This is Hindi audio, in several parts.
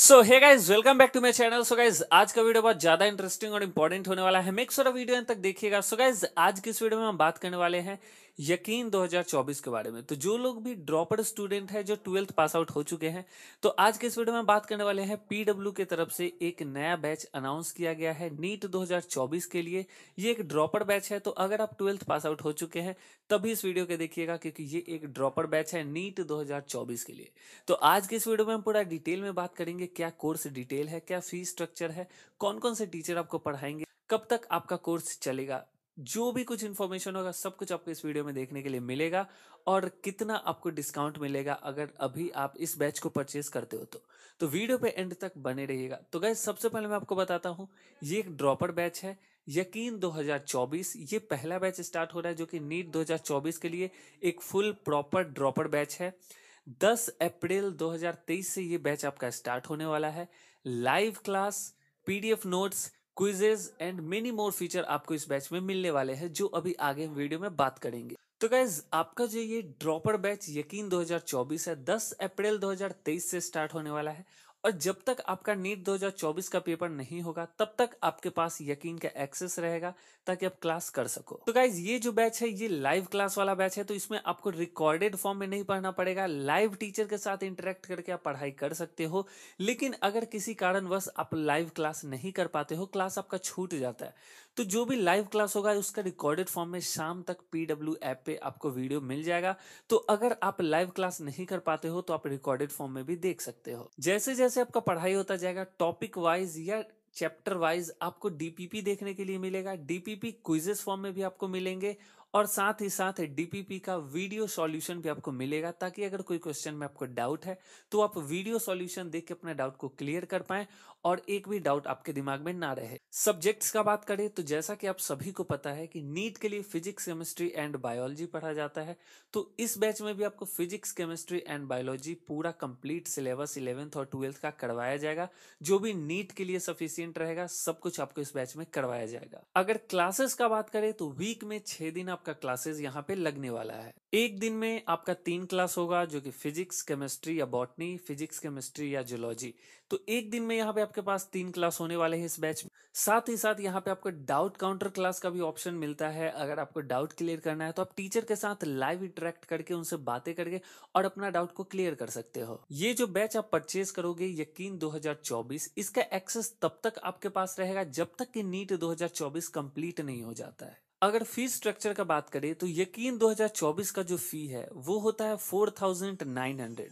so hey guys welcome back to my channel so guys आज का वीडियो बहुत ज्यादा इंटरेस्टिंग और इंपॉर्टेंट होने वाला है मेक वीडियो तक देखिएगा सो गाइज आज की इस वीडियो में हम बात करने वाले हैं यकीन 2024 के बारे में तो जो लोग भी ड्रॉपर स्टूडेंट है जो ट्वेल्थ पास आउट हो चुके हैं तो आज के इस वीडियो में बात करने वाले हैं पीडब्ल्यू के तरफ से एक नया बैच अनाउंस किया गया है नीट 2024 के लिए ये एक ड्रॉपर बैच है तो अगर आप ट्वेल्थ पास आउट हो चुके हैं तभी इस वीडियो के देखिएगा क्योंकि ये एक ड्रॉपर बैच है नीट दो के लिए तो आज के इस वीडियो में हम पूरा डिटेल में बात करेंगे क्या कोर्स डिटेल है क्या फीस स्ट्रक्चर है कौन कौन से टीचर आपको पढ़ाएंगे कब तक आपका कोर्स चलेगा जो भी कुछ इन्फॉर्मेशन होगा सब कुछ आपको इस वीडियो में देखने के लिए मिलेगा और कितना आपको डिस्काउंट मिलेगा अगर अभी आप इस बैच को परचेज करते हो तो तो वीडियो पे एंड तक बने रहिएगा तो गैस सबसे पहले मैं आपको बताता हूँ ये एक ड्रॉपर बैच है यकीन 2024 ये पहला बैच स्टार्ट हो रहा है जो कि नीट 2024 के लिए एक फुल प्रॉपर ड्रॉपर बैच है 10 अप्रैल 2023 से ये बैच आपका स्टार्ट होने वाला है live class PDF notes quizzes and many more feature आपको इस बैच में मिलने वाले हैं जो अभी आगे हम वीडियो में बात करेंगे तो गैज आपका जो ये ड्रॉपर बैच यकीन 2024 है 10 अप्रैल 2023 से स्टार्ट होने वाला है और जब तक आपका नीट 2024 का पेपर नहीं होगा तब तक आपके पास यकीन का एक्सेस रहेगा ताकि आप क्लास कर सको तो गाइज ये जो बैच है ये लाइव क्लास वाला बैच है तो इसमें आपको रिकॉर्डेड फॉर्म में नहीं पढ़ना पड़ेगा लाइव टीचर के साथ इंटरेक्ट करके आप पढ़ाई कर सकते हो लेकिन अगर किसी कारणवश आप लाइव क्लास नहीं कर पाते हो क्लास आपका छूट जाता है तो जो भी लाइव क्लास होगा उसका रिकॉर्डेड फॉर्म में शाम तक पीडब्ल्यू ऐप पे आपको वीडियो मिल जाएगा तो अगर आप लाइव क्लास नहीं कर पाते हो तो आप रिकॉर्डेड फॉर्म में भी देख सकते हो जैसे जैसे आपका पढ़ाई होता जाएगा टॉपिक वाइज या चैप्टर वाइज आपको डीपीपी देखने के लिए मिलेगा डीपीपी क्विजेस फॉर्म में भी आपको मिलेंगे और साथ ही साथ डीपीपी का वीडियो सॉल्यूशन भी आपको मिलेगा ताकि अगर कोई क्वेश्चन में आपको डाउट है तो आप वीडियो सॉल्यूशन देख के अपने डाउट को क्लियर कर पाए और एक भी डाउट आपके दिमाग में ना रहे सब्जेक्ट्स का बात करें तो जैसा कि आप सभी को पता है कि नीट के लिए फिजिक्स केमिस्ट्री एंड बायोलॉजी पढ़ा जाता है तो इस बैच में भी आपको फिजिक्स केमिस्ट्री एंड बायोलॉजी पूरा कंप्लीट सिलेबस इलेवेंथ और ट्वेल्थ का करवाया जाएगा जो भी नीट के लिए सफिशियंट रहेगा सब कुछ आपको इस बैच में करवाया जाएगा अगर क्लासेस का बात करें तो वीक में छह दिन आप आपका क्लासेस यहाँ पे लगने वाला है एक दिन में आपका तीन क्लास होगा जो कि फिजिक्स केमिस्ट्री या बॉटनी फिजिक्स केमिस्ट्री या जियोलॉजी तो एक दिन में यहाँ पे आपके पास तीन क्लास होने वाले हैं इस बैच में साथ ही साथ यहाँ पे आपको डाउट काउंटर क्लास का भी ऑप्शन मिलता है अगर आपको डाउट क्लियर करना है तो आप टीचर के साथ लाइव इंटरेक्ट करके उनसे बातें करके और अपना डाउट को क्लियर कर सकते हो ये जो बैच आप परचेज करोगे यकीन दो इसका एक्सेस तब तक आपके पास रहेगा जब तक कि नीट दो हजार नहीं हो जाता है अगर फी स्ट्रक्चर का बात करें तो यकीन 2024 का जो फी है वो होता है 4,900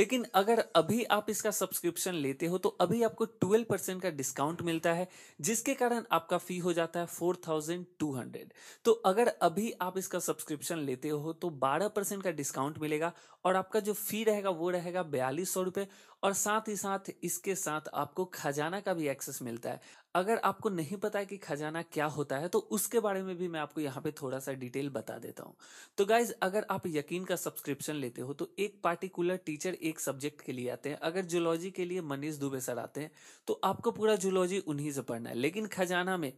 लेकिन अगर अभी आप इसका सब्सक्रिप्शन लेते हो तो अभी आपको 12 परसेंट का डिस्काउंट मिलता है जिसके कारण आपका फी हो जाता है 4,200 तो अगर अभी आप इसका सब्सक्रिप्शन लेते हो तो 12 परसेंट का डिस्काउंट मिलेगा और आपका जो फी रहेगा वो रहेगा बयालीस सौ रुपये और साथ ही साथ इसके साथ आपको खजाना का भी एक्सेस मिलता है अगर आपको नहीं पता है कि खजाना क्या होता है तो उसके बारे में भी मैं आपको यहाँ पे थोड़ा सा डिटेल बता देता हूँ तो गाइज अगर आप यकीन का सब्सक्रिप्शन लेते हो तो एक पार्टिकुलर टीचर एक सब्जेक्ट के लिए आते हैं अगर जूलॉजी के लिए मनीष दुबे सर आते हैं तो आपको पूरा जूलॉजी उन्हीं से पढ़ना है लेकिन खजाना में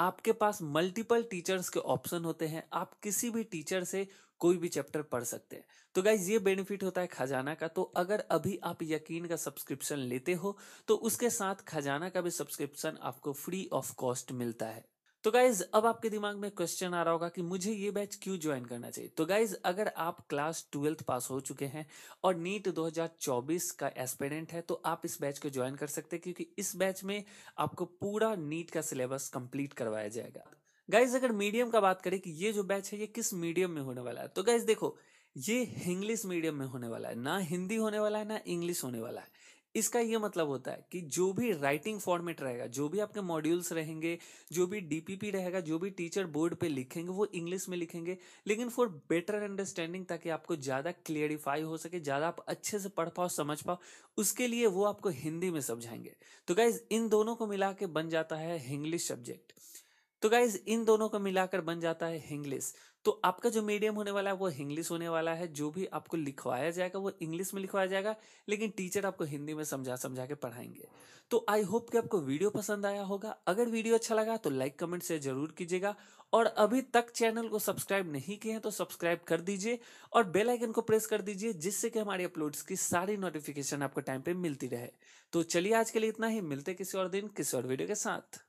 आपके पास मल्टीपल टीचर्स के ऑप्शन होते हैं आप किसी भी टीचर से कोई भी चैप्टर पढ़ सकते हैं तो गाइज ये बेनिफिट होता है खजाना का तो अगर अभी आप यकीन का सब्सक्रिप्शन लेते हो तो उसके साथ खजाना का भी सब्सक्रिप्शन आपको फ्री ऑफ कॉस्ट मिलता है तो गाइज अब आपके दिमाग में क्वेश्चन आ रहा होगा कि मुझे ये बैच क्यों ज्वाइन करना चाहिए तो गाइज अगर आप क्लास ट्वेल्थ पास हो चुके हैं और नीट 2024 का एस्पेरेंट है तो आप इस बैच को ज्वाइन कर सकते हैं क्योंकि इस बैच में आपको पूरा नीट का सिलेबस कंप्लीट करवाया जाएगा गाइज अगर मीडियम का बात करें कि ये जो बैच है ये किस मीडियम में होने वाला है तो गाइज देखो ये इंग्लिश मीडियम में होने वाला है ना हिंदी होने वाला है ना इंग्लिश होने वाला है इसका ये मतलब होता है कि जो भी राइटिंग फॉर्मेट रहेगा जो भी आपके मॉड्यूल्स रहेंगे जो भी डीपीपी रहेगा जो भी टीचर बोर्ड पे लिखेंगे वो इंग्लिश में लिखेंगे लेकिन फॉर बेटर अंडरस्टैंडिंग ताकि आपको ज़्यादा क्लियरिफाई हो सके ज़्यादा आप अच्छे से पढ़ पाओ समझ पाओ उसके लिए वो आपको हिंदी में समझाएंगे तो गाइज इन दोनों को मिला के बन जाता है इंग्लिश सब्जेक्ट तो गाइज इन दोनों को मिलाकर बन जाता है हिंग्लिश तो आपका जो मीडियम होने वाला है वो इंग्लिश होने वाला है जो भी आपको लिखवाया जाएगा वो इंग्लिश में लिखवाया जाएगा लेकिन टीचर आपको हिंदी में समझा समझा के पढ़ाएंगे तो आई होप कि आपको वीडियो पसंद आया होगा अगर वीडियो अच्छा लगा तो लाइक कमेंट शेयर जरूर कीजिएगा और अभी तक चैनल को सब्सक्राइब नहीं किए हैं तो सब्सक्राइब कर दीजिए और बेल आइकन को प्रेस कर दीजिए जिससे कि हमारी अपलोड्स की सारी नोटिफिकेशन आपको टाइम पे मिलती रहे तो चलिए आज के लिए इतना ही मिलते किसी और दिन किसी और वीडियो के साथ